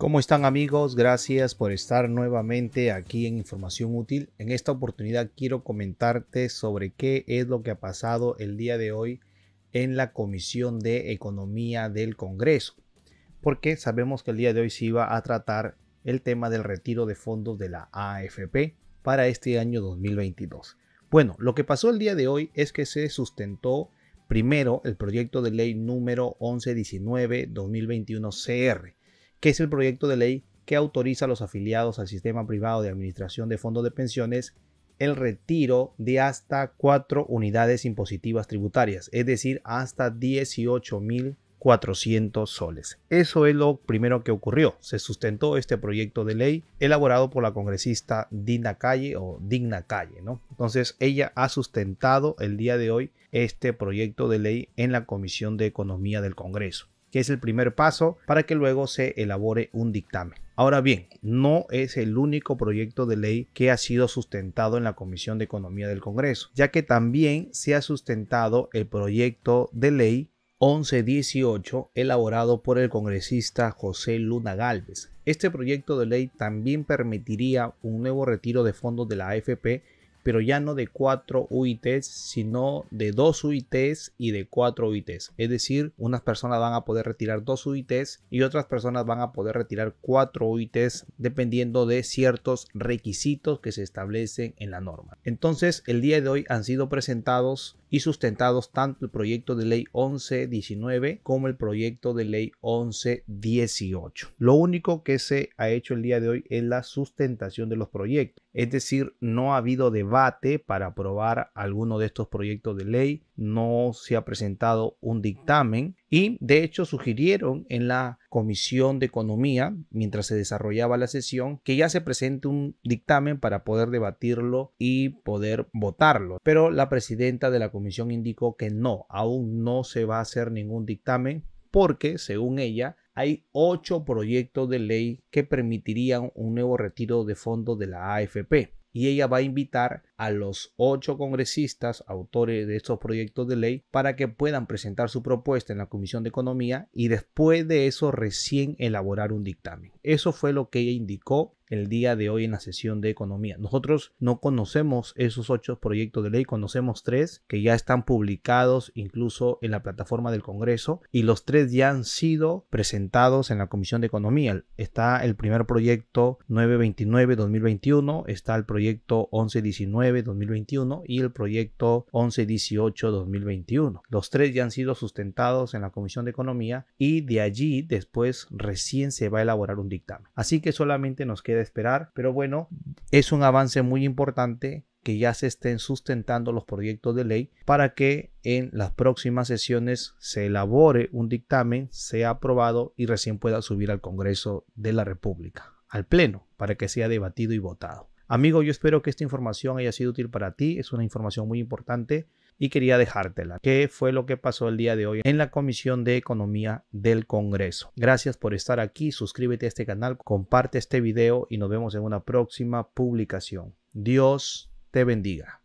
¿Cómo están amigos? Gracias por estar nuevamente aquí en Información Útil. En esta oportunidad quiero comentarte sobre qué es lo que ha pasado el día de hoy en la Comisión de Economía del Congreso. Porque sabemos que el día de hoy se iba a tratar el tema del retiro de fondos de la AFP para este año 2022. Bueno, lo que pasó el día de hoy es que se sustentó primero el proyecto de ley número 1119-2021 CR que es el proyecto de ley que autoriza a los afiliados al sistema privado de administración de fondos de pensiones el retiro de hasta cuatro unidades impositivas tributarias, es decir, hasta 18.400 soles. Eso es lo primero que ocurrió. Se sustentó este proyecto de ley elaborado por la congresista Dina Calle o Digna Calle, ¿no? Entonces, ella ha sustentado el día de hoy este proyecto de ley en la Comisión de Economía del Congreso que es el primer paso para que luego se elabore un dictamen. Ahora bien, no es el único proyecto de ley que ha sido sustentado en la Comisión de Economía del Congreso, ya que también se ha sustentado el proyecto de ley 1118 elaborado por el congresista José Luna Galvez. Este proyecto de ley también permitiría un nuevo retiro de fondos de la AFP pero ya no de 4 UITs, sino de 2 UITs y de 4 UITs. Es decir, unas personas van a poder retirar 2 UITs y otras personas van a poder retirar 4 UITs dependiendo de ciertos requisitos que se establecen en la norma. Entonces, el día de hoy han sido presentados y sustentados tanto el proyecto de ley 1119 como el proyecto de ley 1118. Lo único que se ha hecho el día de hoy es la sustentación de los proyectos, es decir, no ha habido debate para aprobar alguno de estos proyectos de ley, no se ha presentado un dictamen y de hecho sugirieron en la Comisión de Economía, mientras se desarrollaba la sesión, que ya se presente un dictamen para poder debatirlo y poder votarlo. Pero la presidenta de la comisión indicó que no, aún no se va a hacer ningún dictamen porque, según ella, hay ocho proyectos de ley que permitirían un nuevo retiro de fondos de la AFP y ella va a invitar a los ocho congresistas autores de estos proyectos de ley para que puedan presentar su propuesta en la Comisión de Economía y después de eso recién elaborar un dictamen. Eso fue lo que ella indicó el día de hoy en la sesión de economía. Nosotros no conocemos esos ocho proyectos de ley, conocemos tres que ya están publicados incluso en la plataforma del Congreso y los tres ya han sido presentados en la Comisión de Economía. Está el primer proyecto 929-2021, está el proyecto 1119-2021 y el proyecto 1118-2021. Los tres ya han sido sustentados en la Comisión de Economía y de allí después recién se va a elaborar un dictamen. Así que solamente nos queda esperar, pero bueno, es un avance muy importante que ya se estén sustentando los proyectos de ley para que en las próximas sesiones se elabore un dictamen, sea aprobado y recién pueda subir al Congreso de la República, al Pleno, para que sea debatido y votado. Amigo, yo espero que esta información haya sido útil para ti, es una información muy importante y quería dejártela. ¿Qué fue lo que pasó el día de hoy en la Comisión de Economía del Congreso? Gracias por estar aquí, suscríbete a este canal, comparte este video y nos vemos en una próxima publicación. Dios te bendiga.